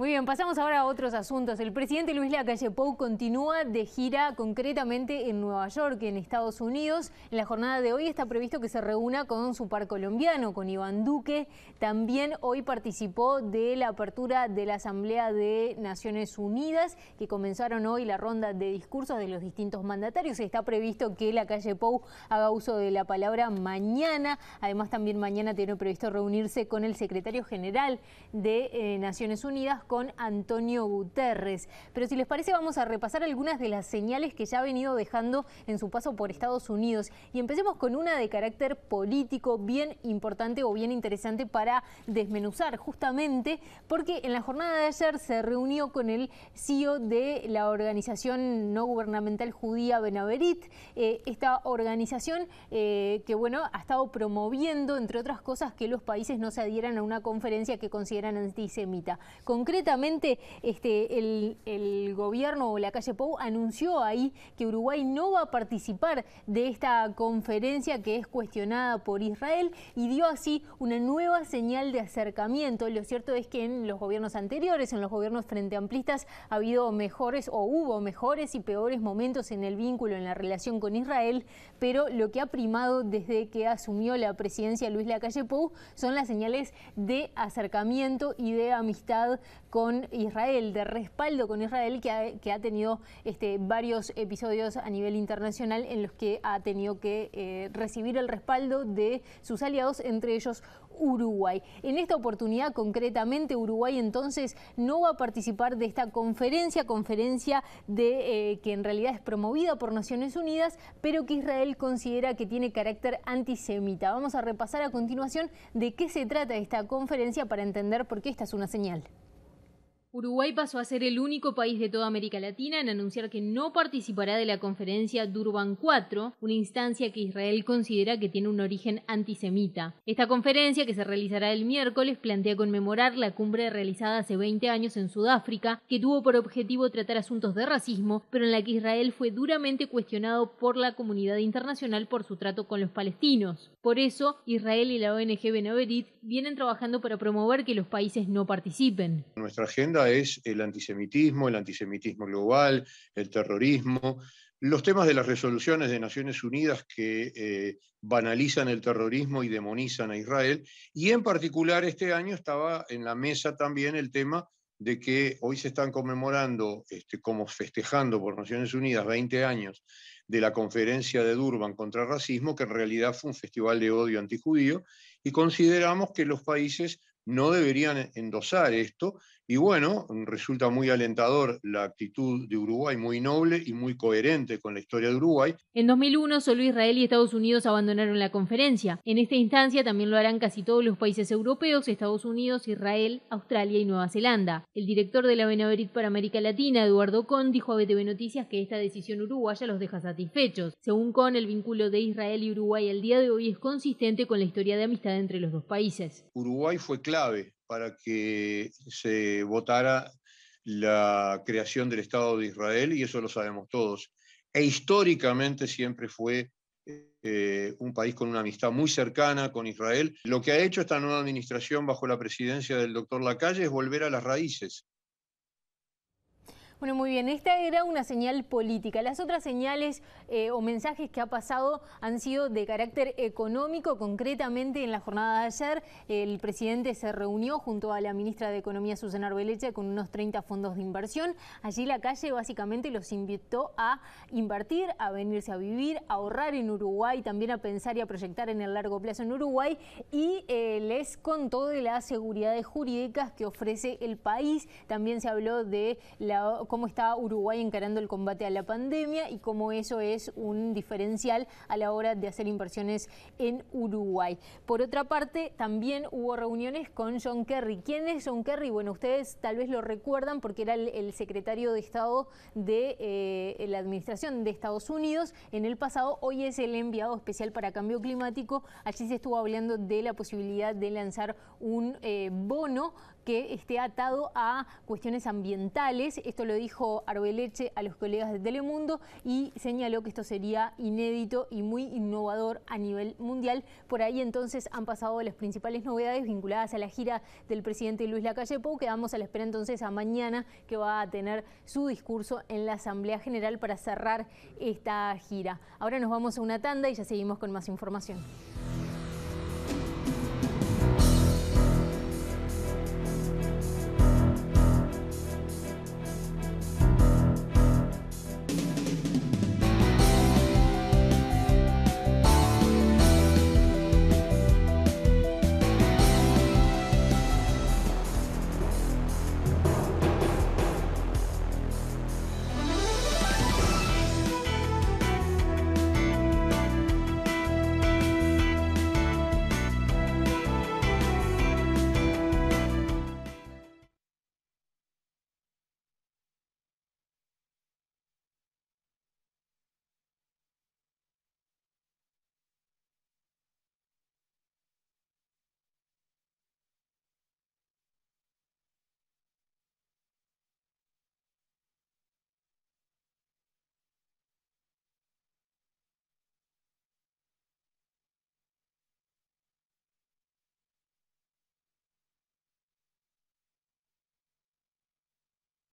Muy bien, pasamos ahora a otros asuntos. El presidente Luis Lacalle Pou continúa de gira concretamente en Nueva York, en Estados Unidos. En la jornada de hoy está previsto que se reúna con su par colombiano, con Iván Duque. También hoy participó de la apertura de la Asamblea de Naciones Unidas, que comenzaron hoy la ronda de discursos de los distintos mandatarios. Está previsto que Lacalle Pou haga uso de la palabra mañana. Además, también mañana tiene previsto reunirse con el secretario general de eh, Naciones Unidas, con Antonio Guterres. Pero si les parece vamos a repasar algunas de las señales que ya ha venido dejando en su paso por Estados Unidos. Y empecemos con una de carácter político bien importante o bien interesante para desmenuzar justamente porque en la jornada de ayer se reunió con el CEO de la organización no gubernamental judía Benaverit, eh, esta organización eh, que bueno ha estado promoviendo entre otras cosas que los países no se adhieran a una conferencia que consideran antisemita. Concretamente concretamente, este, el, gobierno o la calle Pou anunció ahí que Uruguay no va a participar de esta conferencia que es cuestionada por Israel y dio así una nueva señal de acercamiento. Lo cierto es que en los gobiernos anteriores, en los gobiernos frente amplistas, ha habido mejores o hubo mejores y peores momentos en el vínculo, en la relación con Israel, pero lo que ha primado desde que asumió la presidencia Luis Lacalle Pou son las señales de acercamiento y de amistad con Israel, de respaldo con Israel, que ha, tenido este, varios episodios a nivel internacional en los que ha tenido que eh, recibir el respaldo de sus aliados, entre ellos Uruguay. En esta oportunidad, concretamente, Uruguay entonces no va a participar de esta conferencia, conferencia de, eh, que en realidad es promovida por Naciones Unidas, pero que Israel considera que tiene carácter antisemita. Vamos a repasar a continuación de qué se trata esta conferencia para entender por qué esta es una señal. Uruguay pasó a ser el único país de toda América Latina en anunciar que no participará de la conferencia Durban 4, una instancia que Israel considera que tiene un origen antisemita. Esta conferencia, que se realizará el miércoles, plantea conmemorar la cumbre realizada hace 20 años en Sudáfrica, que tuvo por objetivo tratar asuntos de racismo, pero en la que Israel fue duramente cuestionado por la comunidad internacional por su trato con los palestinos. Por eso, Israel y la ONG Benaverit vienen trabajando para promover que los países no participen. Nuestra agenda es el antisemitismo, el antisemitismo global, el terrorismo, los temas de las resoluciones de Naciones Unidas que eh, banalizan el terrorismo y demonizan a Israel. Y en particular este año estaba en la mesa también el tema de que hoy se están conmemorando, este, como festejando por Naciones Unidas 20 años de la conferencia de Durban contra el racismo, que en realidad fue un festival de odio antijudío, y consideramos que los países no deberían e-, endosar esto. Y bueno, resulta muy alentador la actitud de Uruguay, muy noble y muy coherente con la historia de Uruguay. En 2001 solo Israel y Estados Unidos abandonaron la conferencia. En esta instancia también lo harán casi todos los países europeos, Estados Unidos, Israel, Australia y Nueva Zelanda. El director de la Benaverit para América Latina, Eduardo Con, dijo a BTV Noticias que esta decisión uruguaya los deja satisfechos. Según Con, el vínculo de Israel y Uruguay al día de hoy es consistente con la historia de amistad entre los dos países. Uruguay fue claro para que se votara la creación del Estado de Israel, y eso lo sabemos todos. E históricamente siempre fue eh, un país con una amistad muy cercana con Israel. Lo que ha hecho esta nueva administración bajo la presidencia del doctor Lacalle es volver a las raíces, bueno, muy bien, esta era una señal política. Las otras señales eh, o mensajes que ha pasado han sido de carácter económico. Concretamente, en la jornada de ayer, el presidente se reunió junto a la ministra de Economía, Susana Arbeleche, con unos 30 fondos de inversión. Allí la calle básicamente los invitó a invertir, a venirse a vivir, a ahorrar en Uruguay, también a pensar y a proyectar en el largo plazo en Uruguay. Y eh, les contó de las seguridades jurídicas que ofrece el país. También se habló de la cómo está Uruguay encarando el combate a la pandemia y cómo eso es un diferencial a la hora de hacer inversiones en Uruguay. Por otra parte, también hubo reuniones con John Kerry. ¿Quién es John Kerry? Bueno, ustedes tal vez lo recuerdan porque era el, secretario de Estado de eh, la Administración de Estados Unidos en el pasado. Hoy es el enviado especial para cambio climático. Allí se estuvo hablando de la posibilidad de lanzar un eh, bono que esté atado a cuestiones ambientales. Esto lo dijo Arbeleche a los colegas de Telemundo y señaló que esto sería inédito y muy innovador a nivel mundial. Por ahí entonces han pasado las principales novedades vinculadas a la gira del presidente Luis Lacalle Pou. Quedamos a la espera entonces a mañana que va a tener su discurso en la Asamblea General para cerrar esta gira. Ahora nos vamos a una tanda y ya seguimos con más información.